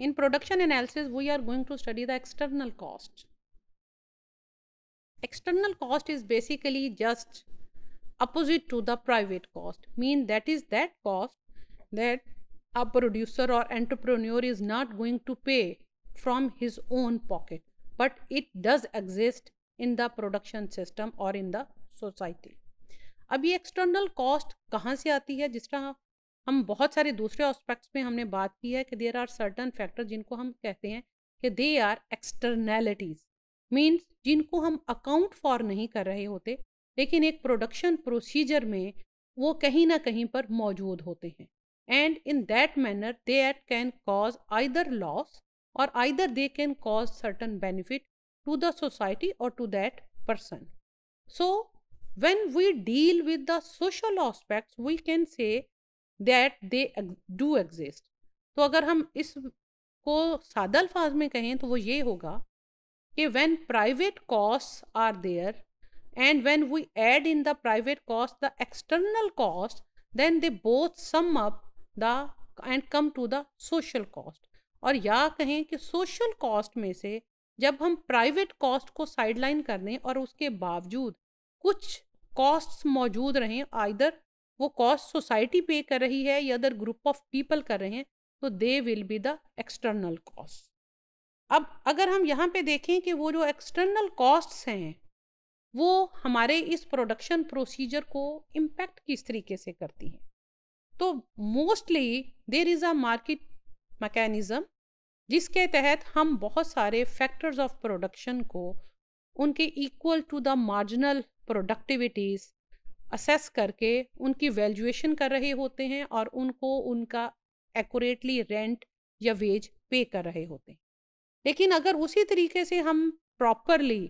In production analysis, we are going to study the external cost. External cost is basically just opposite to the private cost. Mean that is that cost that a producer or entrepreneur is not going to pay from his own pocket. But it does exist in the production system or in the society अब ये external cost कहाँ से आती है जिस तरह हम बहुत सारे दूसरे ऑस्पेक्ट्स में हमने बात की है कि देर आर सर्टन फैक्टर जिनको हम कहते हैं कि दे आर एक्सटर्नैलिटीज़ मीन्स जिनको हम अकाउंट फॉर नहीं कर रहे होते लेकिन एक प्रोडक्शन प्रोसीजर में वो कहीं ना कहीं पर मौजूद होते हैं and in that manner they at can cause either loss और either they can cause certain benefit to the society और to that person so when we deal with the social aspect we can say that they do exist तो अगर हम इस को सादा अल्फाज में कहें तो वो ये होगा कि when private cost are there and when we add in the private cost the external cost then they both sum up the and come to the social cost और या कहें कि सोशल कॉस्ट में से जब हम प्राइवेट कॉस्ट को sideline कर दें और उसके बावजूद कुछ कॉस्ट मौजूद रहें आइदर वो कॉस्ट सोसाइटी पे कर रही है या अदर ग्रुप ऑफ पीपल कर रहे हैं तो they will be the external cost अब अगर हम यहाँ पे देखें कि वो जो एक्सटर्नल कॉस्ट हैं वो हमारे इस प्रोडक्शन प्रोसीजर को इम्पैक्ट किस तरीके से करती हैं तो mostly there is a market mechanism जिसके तहत हम बहुत सारे फैक्टर्स ऑफ प्रोडक्शन को उनके equal to the marginal productivities assess करके उनकी वैल्यूएशन कर रहे होते हैं और उनको उनका एक्यूरेटली रेंट या वेज पे कर रहे होते हैं लेकिन अगर उसी तरीके से हम प्रॉपरली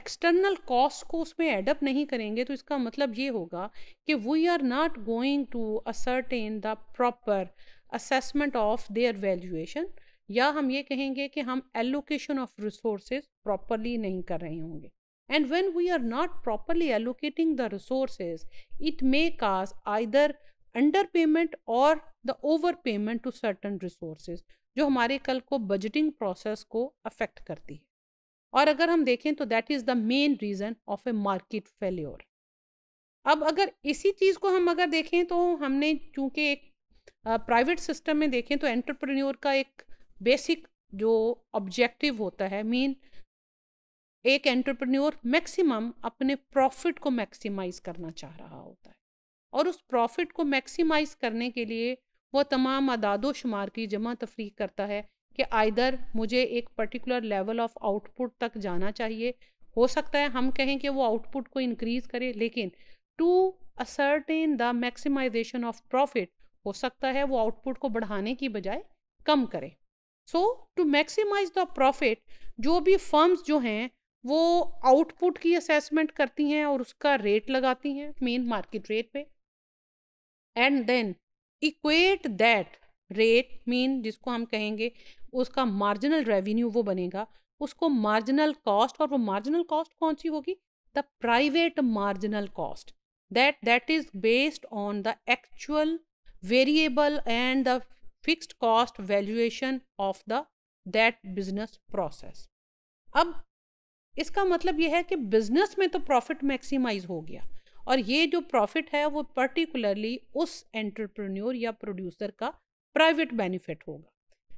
एक्सटर्नल कॉस्ट को उसमें एडअप नहीं करेंगे तो इसका मतलब ये होगा कि we are not going to ascertain the proper assessment of their valuation या हम ये कहेंगे कि हम एलोकेशन ऑफ रिसोर्सेज प्रॉपरली नहीं कर रहे होंगे And when we are not properly allocating the resources, it may cause either underpayment और the overpayment to certain resources, जो हमारे कल को budgeting process को affect करती है और अगर हम देखें तो that is the main reason of a market failure. अब अगर इसी चीज़ को हम अगर देखें तो हमने चूंकि एक प्राइवेट सिस्टम में देखें तो एंटरप्रेन्योर का एक बेसिक जो ऑब्जेक्टिव होता है मीन I mean, एक एंटरप्रेन्योर मैक्सिमम अपने प्रॉफिट को मैक्सिमाइज करना चाह रहा होता है और उस प्रॉफिट को मैक्सिमाइज करने के लिए वो तमाम अदादो शुमार की जमा तफरी करता है कि आइदर मुझे एक पर्टिकुलर लेवल ऑफ आउटपुट तक जाना चाहिए हो सकता है हम कहें कि वो आउटपुट को इंक्रीज़ करे लेकिन to ascertain the maximisation of profit हो सकता है वो आउटपुट को बढ़ाने की बजाय कम करे so to maximise the profit जो भी फर्म्स जो हैं वो आउटपुट की असेसमेंट करती हैं और उसका रेट लगाती हैं मेन मार्केट रेट पे and then equate that rate mean जिसको हम कहेंगे उसका मार्जिनल रेवेन्यू वो बनेगा उसको मार्जिनल कॉस्ट और वो मार्जिनल कॉस्ट कौन सी होगी the private marginal cost that that is based on the actual variable and the fixed cost valuation of the that business process अब इसका मतलब यह है कि बिजनेस में तो प्रॉफिट मैक्सिमाइज हो गया और ये जो प्रॉफिट है वो पर्टिकुलरली उस एंटरप्रेन्योर या प्रोड्यूसर का प्राइवेट बेनिफिट होगा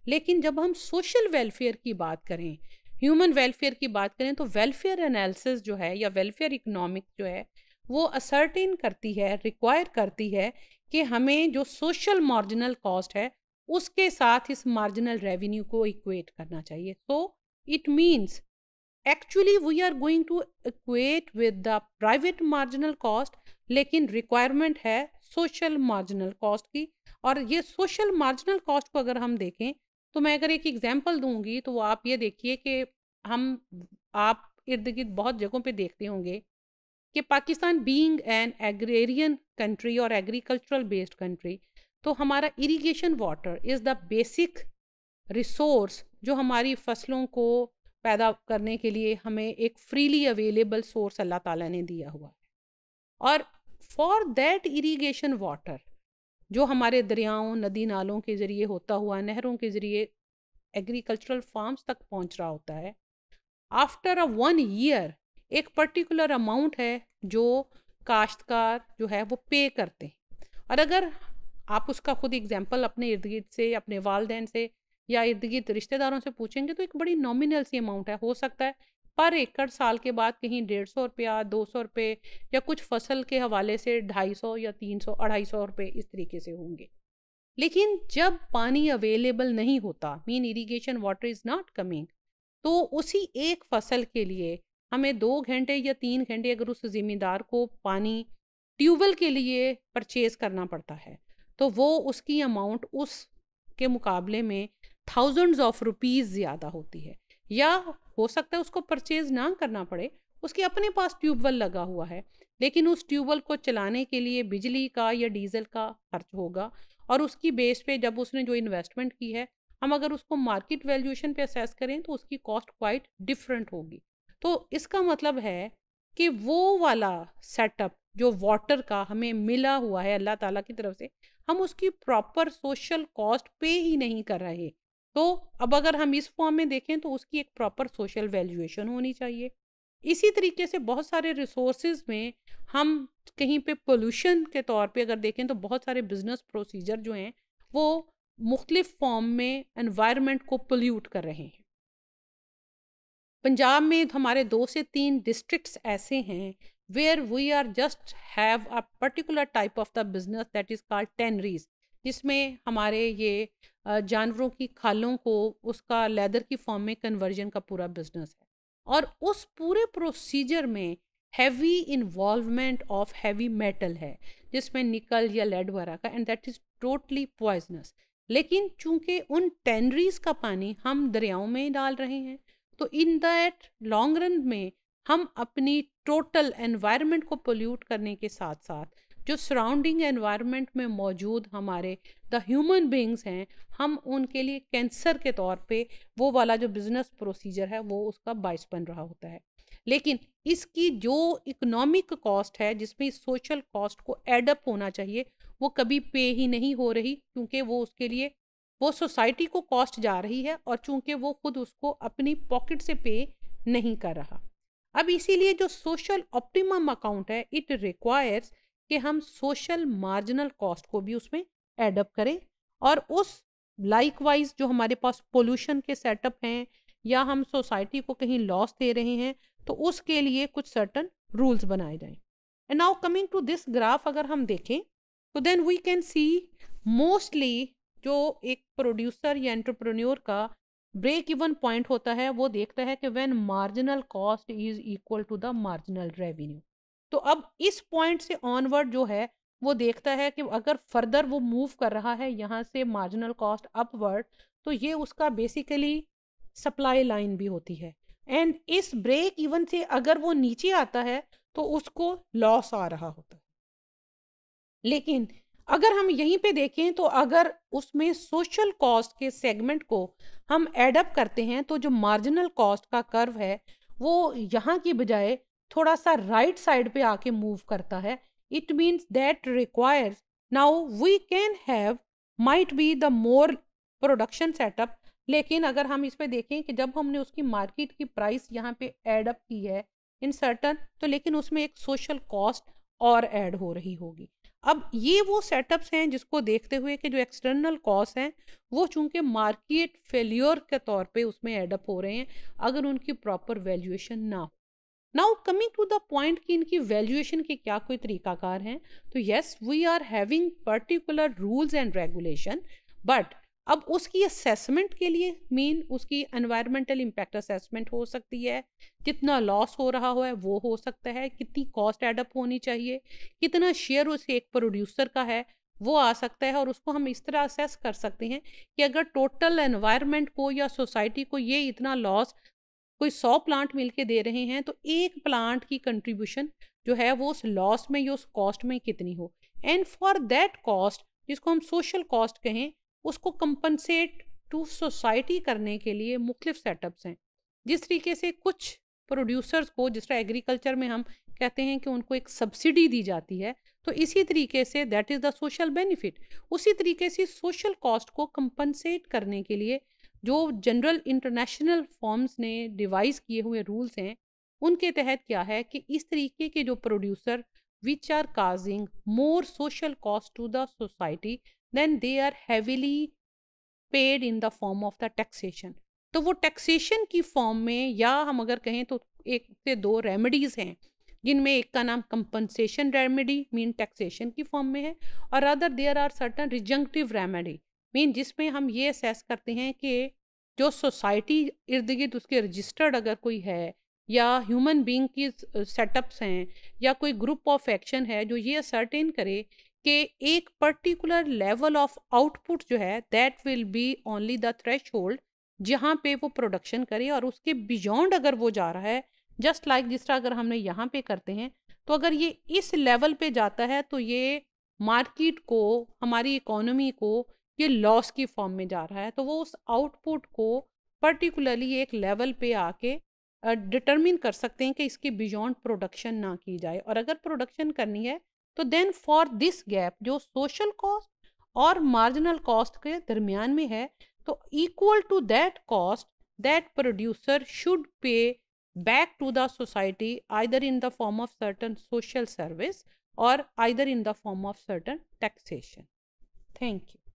लेकिन जब हम सोशल वेलफेयर की बात करें ह्यूमन वेलफेयर की बात करें तो वेलफेयर एनालिसिस जो है या वेलफेयर इकोनॉमिक जो है वो असर्टेन करती है रिक्वायर करती है कि हमें जो सोशल मार्जिनल कॉस्ट है उसके साथ इस मार्जिनल रेवेन्यू को इक्वेट करना चाहिए so it means actually we are going to equate with the private marginal cost लेकिन रिक्वायरमेंट है सोशल मार्जिनल कॉस्ट की और ये सोशल मार्जिनल कॉस्ट को अगर हम देखें तो मैं अगर एक एग्जाम्पल दूंगी तो आप ये देखिए कि हम आप इर्द गिर्द बहुत जगहों पे देखते होंगे कि Pakistan being an agrarian country और एग्रीकल्चरल बेस्ड कंट्री तो हमारा irrigation water is the basic resource जो हमारी फसलों को पैदा करने के लिए हमें एक फ्रीली अवेलेबल सोर्स अल्लाह ताला ने दिया हुआ है और फॉर दैट इरीगेशन वाटर जो हमारे दरियाओं नदी नालों के ज़रिए होता हुआ नहरों के ज़रिए एग्रीकल्चरल फार्म्स तक पहुंच रहा होता है आफ्टर अ वन ईयर एक पर्टिकुलर अमाउंट है जो काश्तकार जो है वो पे करते हैं और अगर आप उसका खुद एग्जाम्पल अपने इर्द गिर्द से अपने वालदेन से या इर्द गिर्द रिश्तेदारों से पूछेंगे तो एक बड़ी नॉमिनल सी अमाउंट है हो सकता है पर एकड़ साल के बाद कहीं डेढ़ सौ रुपया दो सौ रुपये या कुछ फसल के हवाले से ढाई सौ या तीन सौ अढ़ाई सौ रुपये इस तरीके से होंगे लेकिन जब पानी अवेलेबल नहीं होता mean irrigation water is not coming तो उसी एक फसल के लिए हमें दो घंटे या तीन घंटे अगर उस ज़िम्मेदार को पानी ट्यूबवेल के लिए परचेज़ करना पड़ता है तो वो उसकी अमाउंट उस के मुकाबले में थाउजेंड्स ऑफ रुपीज़ ज़्यादा होती है या हो सकता है उसको परचेज ना करना पड़े उसके अपने पास ट्यूबवेल लगा हुआ है लेकिन उस ट्यूबवेल को चलाने के लिए बिजली का या डीजल का खर्च होगा और उसकी बेस पे जब उसने जो इन्वेस्टमेंट की है हम अगर उसको मार्केट वैल्यूएशन पे असेस करें तो उसकी कॉस्ट क्वाइट डिफरेंट होगी तो इसका मतलब है कि वो वाला सेटअप जो वाटर का हमें मिला हुआ है अल्लाह ताला की तरफ से हम उसकी प्रॉपर सोशल कॉस्ट पे ही नहीं कर रहे तो अब अगर हम इस फॉर्म में देखें तो उसकी एक प्रॉपर सोशल वैल्यूएशन होनी चाहिए इसी तरीके से बहुत सारे रिसोर्स में हम कहीं पे पोल्यूशन के तौर पे अगर देखें तो बहुत सारे बिजनेस प्रोसीजर जो हैं वो मुख्तलिफ फॉर्म में एनवायरमेंट को पोल्यूट कर रहे हैं पंजाब में हमारे दो से तीन डिस्ट्रिक्ट्स ऐसे हैं where we are just have a particular type of the business that is called tanneries जिसमें हमारे ये जानवरों की खालों को उसका लेदर की फॉर्म में कन्वर्जन का पूरा बिजनेस है और उस पूरे प्रोसीजर में heavy involvement of heavy metal है जिसमें निकल या लेड वगैरह का and that is totally poisonous लेकिन चूंकि उन टेनरीज का पानी हम दरियाओं में डाल रहे हैं तो इन दैट लॉन्ग रन में हम अपनी टोटल एनवायरनमेंट को पोल्यूट करने के साथ साथ जो सराउंडिंग एनवायरनमेंट में मौजूद हमारे द ह्यूमन बींग्स हैं हम उनके लिए कैंसर के तौर पे वो वाला जो बिजनेस प्रोसीजर है वो उसका बाइस बन रहा होता है लेकिन इसकी जो इकोनॉमिक कॉस्ट है जिसमें सोशल कॉस्ट को एडअप होना चाहिए वो कभी पे ही नहीं हो रही क्योंकि वो उसके लिए वो सोसाइटी को कॉस्ट जा रही है और चूंकि वो खुद उसको अपनी पॉकेट से पे नहीं कर रहा अब इसीलिए जो सोशल ऑप्टिमम अकाउंट है इट रिक्वायर्स कि हम सोशल मार्जिनल कॉस्ट को भी उसमें एडअप करें और उस लाइकवाइज जो हमारे पास पोल्यूशन के सेटअप हैं या हम सोसाइटी को कहीं लॉस दे रहे हैं तो उसके लिए कुछ सर्टन रूल्स बनाए जाएं and now coming to this graph अगर हम देखें तो then we can see mostly जो एक प्रोड्यूसर या एंटरप्रेन्योर का ब्रेक इवन पॉइंट होता है वो देखता है कि when marginal cost is equal to the marginal revenue तो अब इस पॉइंट से ऑनवर्ड जो है वो देखता है कि अगर फर्दर वो मूव कर रहा है यहाँ से मार्जिनल कॉस्ट अपवर्ड तो ये उसका बेसिकली सप्लाई लाइन भी होती है एंड इस ब्रेक इवन से अगर वो नीचे आता है तो उसको लॉस आ रहा होता है लेकिन अगर हम यहीं पे देखें तो अगर उसमें सोशल कॉस्ट के सेगमेंट को हम एडअप करते हैं तो जो मार्जिनल कॉस्ट का कर्व है वो यहाँ की बजाय थोड़ा सा राइट साइड पे आके मूव करता है it means that requires now we can have might be the more production setup लेकिन अगर हम इस पर देखें कि जब हमने उसकी मार्केट की प्राइस यहाँ पे एड अप की है इन सर्टन तो लेकिन उसमें एक सोशल कॉस्ट और ऐड हो रही होगी अब ये वो सेटअप्स हैं जिसको देखते हुए कि जो एक्सटर्नल कॉस्ट हैं वो चूंकि मार्केट फेल्योर के तौर पे उसमें एडअप हो रहे हैं अगर उनकी प्रॉपर वैल्यूएशन ना हो now coming to the point कि इनकी वैल्यूएशन के क्या कोई तरीकाकार हैं तो yes we are having particular rules and regulation but अब उसकी असेसमेंट के लिए मीन उसकी एनवायरमेंटल इम्पैक्ट असेसमेंट हो सकती है कितना लॉस हो रहा हो है वो हो सकता है कितनी कॉस्ट एडअप होनी चाहिए कितना शेयर उस एक प्रोड्यूसर का है वो आ सकता है और उसको हम इस तरह असेस कर सकते हैं कि अगर टोटल एनवायरनमेंट को या सोसाइटी को ये इतना लॉस कोई सौ प्लांट मिलके दे रहे हैं तो एक प्लांट की कंट्रीब्यूशन जो है वो उस लॉस में या उस कॉस्ट में कितनी हो एंड फॉर दैट कॉस्ट जिसको हम सोशल कॉस्ट कहें उसको कंपनसेट टू सोसाइटी करने के लिए मुख्तफ सेटअप्स हैं जिस तरीके से कुछ प्रोड्यूसर्स को जिस तरह एग्रीकल्चर में हम कहते हैं कि उनको एक सब्सिडी दी जाती है तो इसी तरीके से that is the social benefit उसी तरीके से सोशल कॉस्ट को कंपनसेट करने के लिए जो जनरल इंटरनेशनल फॉर्म्स ने डिवाइस किए हुए रूल्स हैं उनके तहत क्या है कि इस तरीके के जो producer which are causing more social cost to the society then they are heavily paid in the form of the taxation तो वो टैक्सेशन की फॉर्म में या हम अगर कहें तो एक से दो रेमेडीज़ हैं जिनमें एक का नाम कंपनसेशन रेमेडी मीन टैक्सेशन की फॉर्म में है और other there are certain injunctive remedy mean जिसमें हम ये असेस करते हैं कि जो सोसाइटी इर्द गिर्द उसके रजिस्टर्ड अगर कोई है या ह्यूमन बींग की सेटअप्स हैं या कोई ग्रुप ऑफ एक्शन है जो ये असरटेन करे कि एक पर्टिकुलर लेवल ऑफ आउटपुट जो है that will be only the threshold जहाँ पे वो प्रोडक्शन करे और उसके बियॉन्ड अगर वो जा रहा है जस्ट लाइक like जिस तरह अगर हमने यहाँ पे करते हैं तो अगर ये इस लेवल पे जाता है तो ये मार्केट को हमारी इकोनॉमी को ये लॉस की फॉर्म में जा रहा है तो वो उस आउटपुट को पर्टिकुलरली एक लेवल पे आके डिटरमिन कर सकते हैं कि इसकी बियॉन्ड प्रोडक्शन ना की जाए और अगर प्रोडक्शन करनी है तो देन फॉर दिस गैप जो सोशल कॉस्ट और मार्जिनल कॉस्ट के दरमियान में है तो equal to that cost that producer should pay back to the society either in the form of certain social service और either in the form of certain taxation thank you